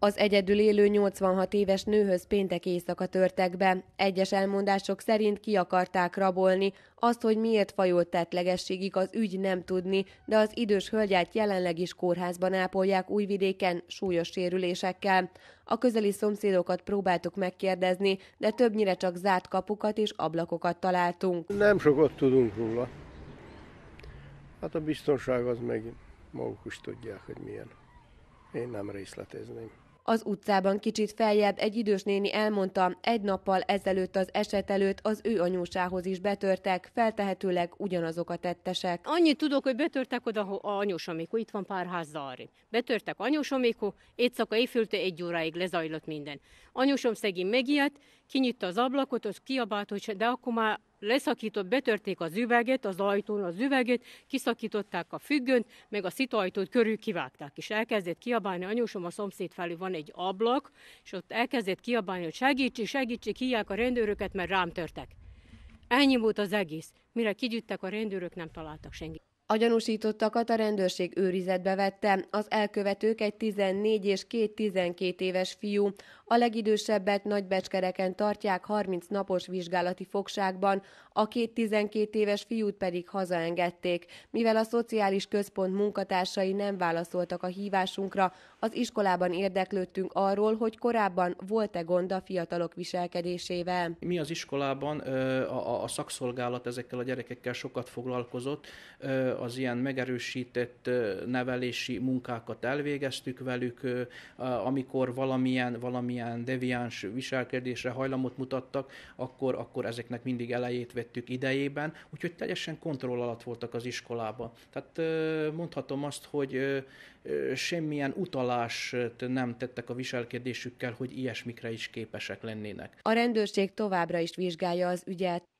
Az egyedül élő 86 éves nőhöz péntek éjszaka törtek be. Egyes elmondások szerint ki akarták rabolni, azt, hogy miért fajolt tettlegességig, az ügy nem tudni, de az idős hölgyát jelenleg is kórházban ápolják újvidéken súlyos sérülésekkel. A közeli szomszédokat próbáltuk megkérdezni, de többnyire csak zárt kapukat és ablakokat találtunk. Nem sokat tudunk róla. Hát a biztonság az meg maguk is tudják, hogy milyen. Én nem részletezném. Az utcában kicsit feljebb egy idős néni elmondta, egy nappal ezelőtt az eset előtt az ő anyósához is betörtek, feltehetőleg ugyanazok a tettesek. Annyit tudok, hogy betörtek oda a anyósomékó, itt van pár házzal Betörtek anyósomékó, éjszaka éjfőlte egy óráig lezajlott minden. Anyósom szegény megijedt, kinyitta az ablakot, az kiabált, hogy de akkor már leszakított, betörték az üveget, az ajtón az üveget, kiszakították a függönt, meg a szitajtót körül kivágták, és elkezdett kiabálni, anyósom a szomszéd felé van egy ablak, és ott elkezdett kiabálni, hogy segítsék, segítsék, hívják a rendőröket, mert rám törtek. Ennyi volt az egész. Mire kigyűjtek a rendőrök, nem találtak senkit. A gyanúsítottakat a rendőrség őrizetbe vette, az elkövetők egy 14 és két 12 éves fiú, a legidősebbet nagybecskereken tartják 30 napos vizsgálati fogságban, a két 12 éves fiút pedig hazaengedték. Mivel a szociális központ munkatársai nem válaszoltak a hívásunkra, az iskolában érdeklődtünk arról, hogy korábban volt-e gond a fiatalok viselkedésével. Mi az iskolában a szakszolgálat ezekkel a gyerekekkel sokat foglalkozott, az ilyen megerősített nevelési munkákat elvégeztük velük, amikor valamilyen, valamilyen deviáns viselkedésre hajlamot mutattak, akkor, akkor ezeknek mindig elejét vettük idejében, úgyhogy teljesen kontroll alatt voltak az iskolába. Tehát mondhatom azt, hogy semmilyen utalást nem tettek a viselkedésükkel, hogy ilyesmikre is képesek lennének. A rendőrség továbbra is vizsgálja az ügyet.